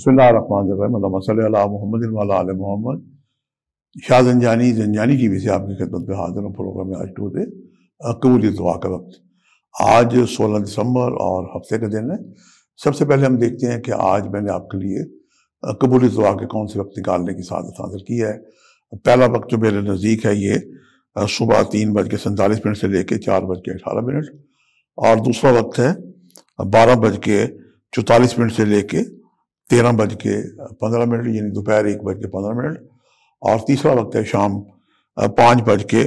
बसमिल मोहम्मद शाह जनजानी जनजानी की भी से आपकी खिदमत में हाजिर हूँ प्रोग्राम में आज टू दे कबूली दुआ का वक्त आज 16 दिसंबर और हफ्ते का दिन है सबसे पहले हम देखते हैं कि आज मैंने आपके लिए कबूली दुआ के कौन से वक्त निकालने की सादत हासिल की है पहला वक्त जो मेरे नज़दीक है ये सुबह तीन बज के सैंतालीस मिनट से लेकर चार बज के अठारह मिनट और दूसरा वक्त है बारह बज के चौतालीस मिनट से लेके तेरह बज के पंद्रह मिनट यानी दोपहर एक बज के पंद्रह मिनट और तीसरा वक्त है शाम पाँच बज के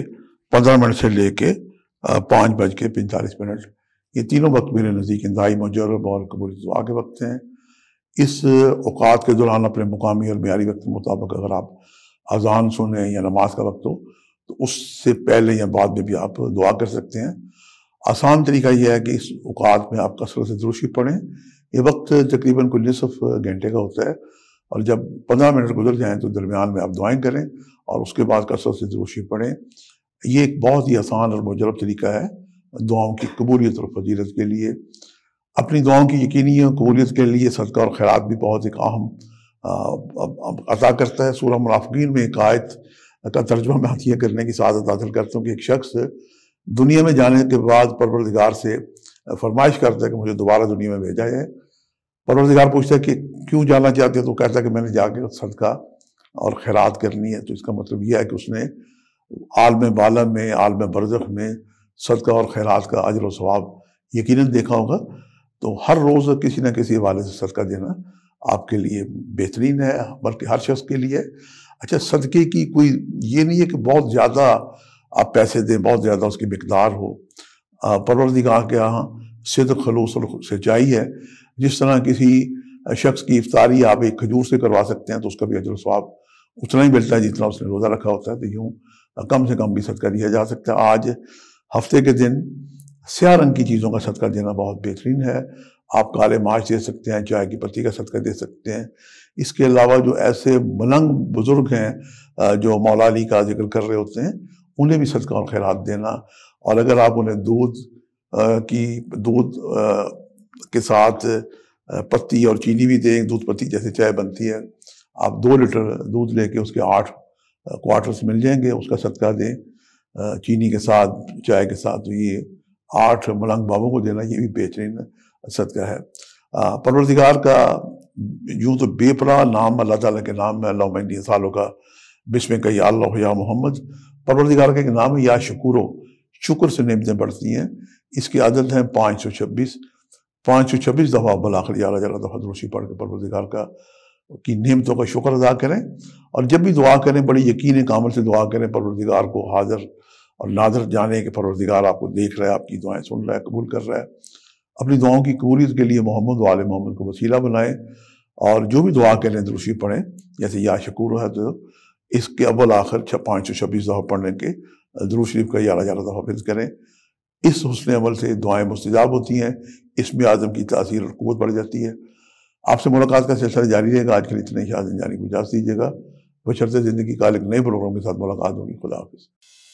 पंद्रह मिनट से ले कर पाँच बज के पैंतालीस मिनट ये तीनों वक्त मेरे नज़दीक इंतहाई मजरब और कबूल दुआ के वक्त हैं इस अवकात के दौरान अपने मुकामी और मीरी वक्त के मुताबिक अगर आप अजान सुने या नमाज का वक्त हो तो उससे पहले या बाद में भी आप दुआ कर सकते हैं आसान तरीका यह है कि इस अवकात में आप कसरत से दुरुशी पढ़ें ये वक्त तकरीबन कुल नसफ घंटे का होता है और जब पंद्रह मिनट गुजर जाएँ तो दरमियान में आप दुआएँ करें और उसके बाद कसरत से दरोशी पढ़ें ये एक बहुत ही आसान और मजरब तरीका है दुआओं की कबूलियत और फजीरत के लिए अपनी दुआओं की यकीनी और कबूलियत के लिए सदका और खैरात भी बहुत एक अहम अदा करता है सूरह मुनाफिन में एक आयत का तर्जमा मैं हथिया करने की सादत हासिल करता हूँ कि एक शख्स दुनिया में जाने के बाद परवरदिगार से फरमाइश करते हैं कि मुझे दोबारा दुनिया में भेजा जाए परवरदिगार पूछता है कि क्यों जाना चाहते हैं तो कहता है कि मैंने जाके सदका और खैरात करनी है तो इसका मतलब यह है कि उसने आलम बाला में आलम बरजख में सदका और खैरात का अजर स्वाब यकीन देखा होगा तो हर रोज़ किसी न किसी हवाले से सदका देना आपके लिए बेहतरीन है बल्कि हर शख्स के लिए अच्छा सदक़े की कोई ये नहीं है कि बहुत ज़्यादा आप पैसे दें बहुत ज़्यादा उसकी मकदार हो परवरदिगाह के यहाँ सिद खलूस और सच्चाई है जिस तरह किसी शख्स की इफ्तारी आप एक खजूर से करवा सकते हैं तो उसका भी अजर स्वाब उतना ही मिलता है जितना उसने रोज़ा रखा होता है तो यूँ कम से कम भी सदका दिया जा सकता है आज हफ्ते के दिन स्या रंग की चीज़ों का सदका देना बहुत बेहतरीन है आप काले माच दे सकते हैं चाय की पत्ती का सदका दे सकते हैं इसके अलावा जो ऐसे मलंग बुज़ुर्ग हैं जो मौला का जिक्र कर रहे होते हैं उन्हें भी सदका और खैरात देना और अगर आप उन्हें दूध की दूध के साथ पत्ती और चीनी भी दें दूध पत्ती जैसे चाय बनती है आप दो लीटर दूध लेके उसके आठ क्वार्टर्स मिल जाएंगे उसका सदका दें चीनी के साथ चाय के साथ तो ये आठ मलंग बाबों को देना ये भी बेहतरीन सदका है परवरदिगार का यूं तो बेपरा नाम अल्लाह ताला के नाम में अल्लाह सालों का बिस्म कही अल्लाह या मोहम्मद परवरदिगार का एक नाम है या शकूरो शुक्र से नियमतें बढ़ती हैं इसकी आदत है पाँच सौ छब्बीस पाँच सौ छब्बीस दफ़ा बलाखिर ग्यारह ग्यारह दफ़ा दुरुस्ती पढ़ के परवरदिगार का की नियमतों का शुक्र अदा करें और जब भी दुआ करें बड़ी यकीन कामल से दुआ करें परवरदिगार को हाजिर और नाजर जाने के परवरदिगार आपको देख रहा है आपकी दुआएं सुन रहा है कबूल कर रहा है अपनी दुआओं की कबूलियत के लिए मोहम्मद वाल मोहम्मद को वसीला बनाएं और जो भी दुआ करें दुरुस्ती पढ़ें जैसे या शकूर है तो इसके अव्वल आखिर पाँच सौ छब्बीस दफ़ा पढ़ने के दरू शरीफ का ग्यारह ग्यारह दफ़ा फिज करें इस हसन अमल से दुआएं मुस्तजाब होती हैं इसमें आज़म की तासीर और क़वत बढ़ जाती है आपसे मुलाकात का सिलसिला जारी रहेगा आजकल इतने ही आज़म जाने की इजाज़त दीजिएगा बशरते ज़िंदगी का एक नए प्रोग्राम के साथ मुलाकात होगी खुदा हाफिज़